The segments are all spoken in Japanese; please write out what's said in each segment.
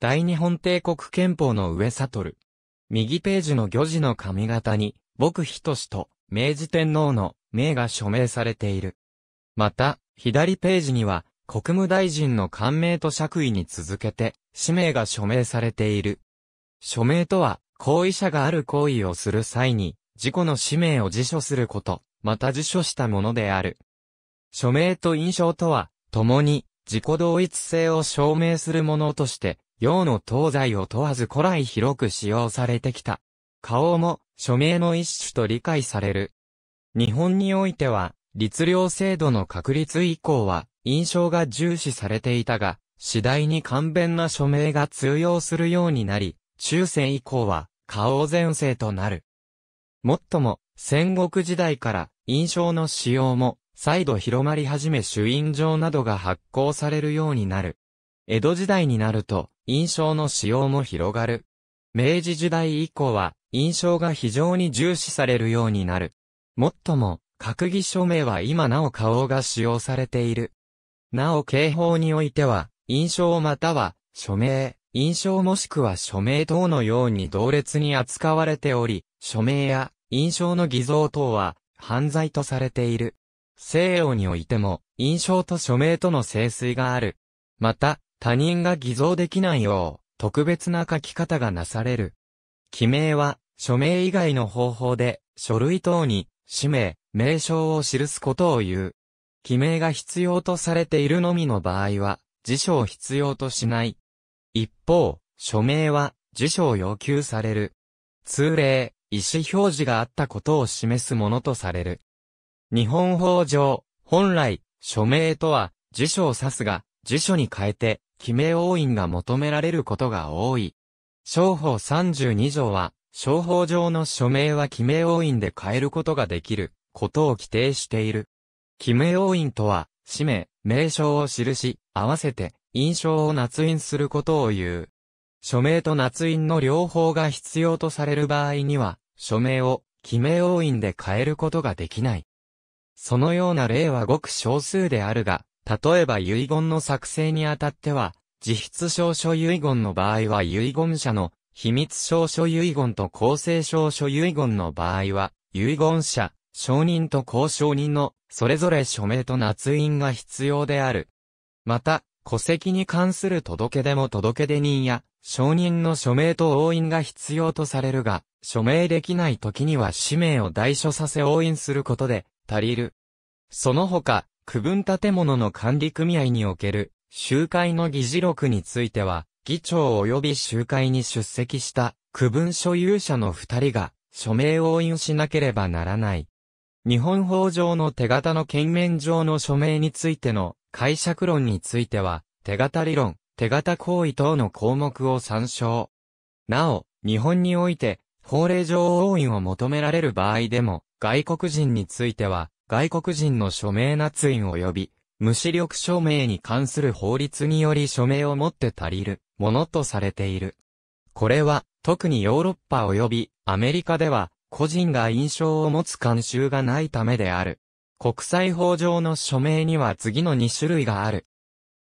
大日本帝国憲法の上悟。右ページの魚事の髪型に、僕人しと、明治天皇の、名が署名されている。また、左ページには、国務大臣の官名と爵位に続けて、氏名が署名されている。署名とは、行為者がある行為をする際に、自己の氏名を辞書すること、また辞書したものである。署名と印象とは、共に、自己同一性を証明するものとして、洋の東西を問わず古来広く使用されてきた。顔も、署名の一種と理解される。日本においては、律令制度の確立以降は、印象が重視されていたが、次第に簡便な署名が通用するようになり、中世以降は、顔前世となる。もっとも、戦国時代から印象の使用も再度広まり始め朱印状などが発行されるようになる。江戸時代になると、印象の使用も広がる。明治時代以降は、印象が非常に重視されるようになる。もっとも、閣議署名は今なお花王が使用されている。なお刑法においては、印象または、署名、印象もしくは署名等のように同列に扱われており、署名や印象の偽造等は犯罪とされている。西洋においても、印象と署名との清水がある。また、他人が偽造できないよう、特別な書き方がなされる。記名は、署名以外の方法で、書類等に、氏名、名称を記すことを言う。記名が必要とされているのみの場合は、辞書を必要としない。一方、署名は、辞書を要求される。通例、意思表示があったことを示すものとされる。日本法上、本来、署名とは、辞書を指すが、辞書に変えて、記名応印が求められることが多い。商法32条は、商法上の署名は記名応印で変えることができることを規定している。記名応印とは、氏名、名称を記し、合わせて、印象を捺印することを言う。署名と捺印の両方が必要とされる場合には、署名を記名応印で変えることができない。そのような例はごく少数であるが、例えば遺言の作成にあたっては、自筆証書遺言の場合は遺言者の秘密証書遺言と公正証書遺言の場合は、遺言者、証人と公証人の、それぞれ署名と捺印が必要である。また、戸籍に関する届け出も届け出人や、証人の署名と押印が必要とされるが、署名できない時には氏名を代書させ押印することで、足りる。その他、区分建物の管理組合における集会の議事録については、議長及び集会に出席した区分所有者の二人が署名を印しなければならない。日本法上の手形の権面上の署名についての解釈論については、手形理論、手形行為等の項目を参照。なお、日本において、法令上応印を求められる場合でも、外国人については、外国人の署名捺印及び、無視力署名に関する法律により署名をもって足りるものとされている。これは、特にヨーロッパ及びアメリカでは、個人が印象を持つ慣習がないためである。国際法上の署名には次の2種類がある。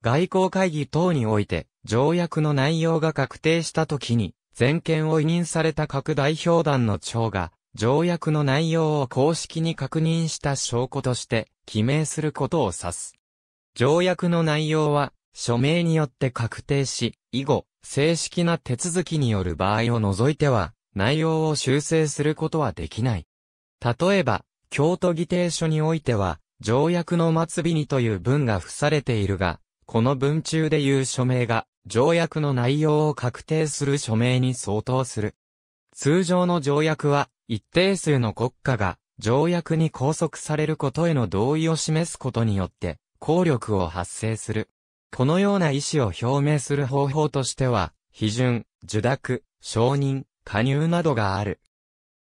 外交会議等において、条約の内容が確定した時に、全権を委任された各代表団の長が、条約の内容を公式に確認した証拠として記名することを指す。条約の内容は署名によって確定し、以後、正式な手続きによる場合を除いては、内容を修正することはできない。例えば、京都議定書においては、条約の末尾にという文が付されているが、この文中でいう署名が、条約の内容を確定する署名に相当する。通常の条約は、一定数の国家が、条約に拘束されることへの同意を示すことによって、効力を発生する。このような意思を表明する方法としては、批准、受諾、承認、加入などがある。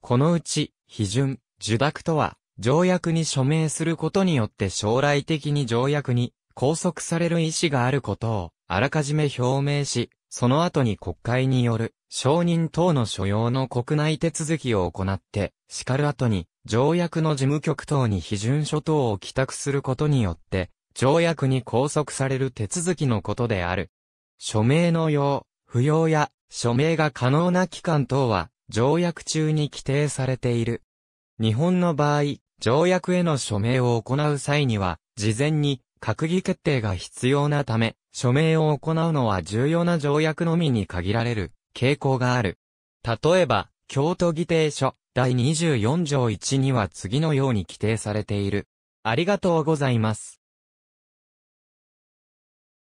このうち、批准、受諾とは、条約に署名することによって将来的に条約に拘束される意思があることをあらかじめ表明し、その後に国会による承認等の所要の国内手続きを行って、叱る後に、条約の事務局等に批准書等を帰宅することによって、条約に拘束される手続きのことである。署名の要、不要や、署名が可能な期間等は、条約中に規定されている。日本の場合、条約への署名を行う際には、事前に閣議決定が必要なため、署名を行うのは重要な条約のみに限られる。傾向がある。例えば、京都議定書第24条1には次のように規定されている。ありがとうございます。